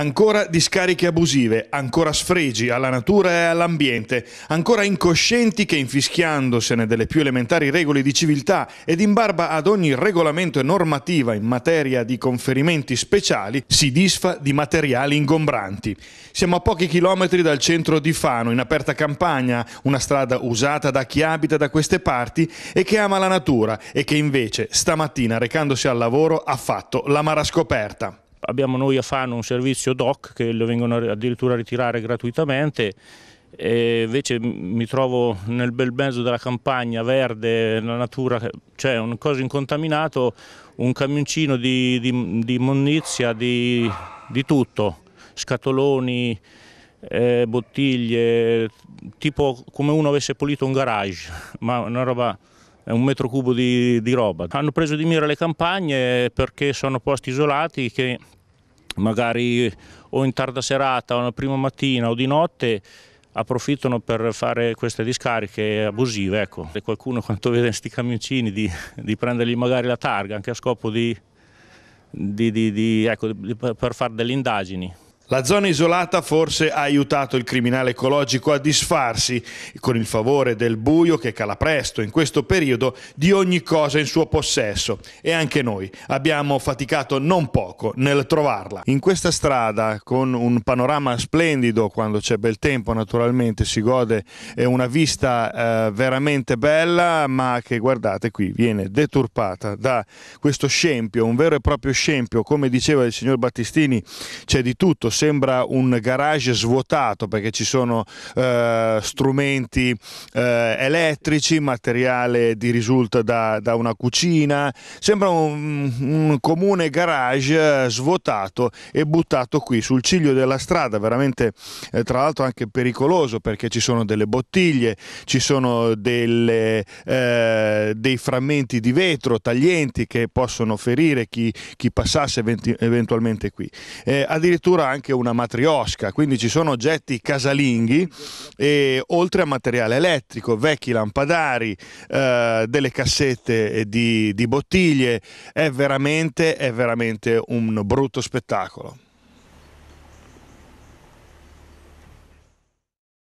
Ancora discariche abusive, ancora sfregi alla natura e all'ambiente, ancora incoscienti che infischiandosene delle più elementari regole di civiltà ed in barba ad ogni regolamento e normativa in materia di conferimenti speciali, si disfa di materiali ingombranti. Siamo a pochi chilometri dal centro di Fano, in aperta campagna, una strada usata da chi abita da queste parti e che ama la natura e che invece stamattina recandosi al lavoro ha fatto la mara scoperta abbiamo noi a Fano un servizio DOC che lo vengono addirittura a ritirare gratuitamente e invece mi trovo nel bel mezzo della campagna verde, la natura, cioè un coso incontaminato, un camioncino di, di, di monnizia, di, di, tutto, scatoloni, eh, bottiglie, tipo come uno avesse pulito un garage, ma una roba è un metro cubo di, di, roba. Hanno preso di mira le campagne perché sono posti isolati che magari o in tarda serata o prima mattina o di notte approfittano per fare queste discariche abusive. Ecco. E qualcuno quando vede questi camioncini di, di, prendergli magari la targa anche a scopo di, di, ecco, per fare delle indagini. La zona isolata forse ha aiutato il criminale ecologico a disfarsi, con il favore del buio che cala presto in questo periodo, di ogni cosa in suo possesso. E anche noi abbiamo faticato non poco nel trovarla. In questa strada, con un panorama splendido, quando c'è bel tempo naturalmente si gode, una vista eh, veramente bella, ma che guardate qui viene deturpata da questo scempio, un vero e proprio scempio. Come diceva il signor Battistini, c'è di tutto sembra un garage svuotato perché ci sono eh, strumenti eh, elettrici, materiale di risulta da, da una cucina, sembra un, un, comune garage svuotato e buttato qui sul ciglio della strada, veramente eh, tra l'altro anche pericoloso perché ci sono delle bottiglie, ci sono delle, eh, dei frammenti di vetro taglienti che possono ferire chi, chi passasse eventualmente qui. Eh, addirittura anche anche una matriosca, quindi ci sono oggetti casalinghi e oltre a materiale elettrico, vecchi lampadari, eh, delle cassette di, di bottiglie, è veramente, è veramente un brutto spettacolo.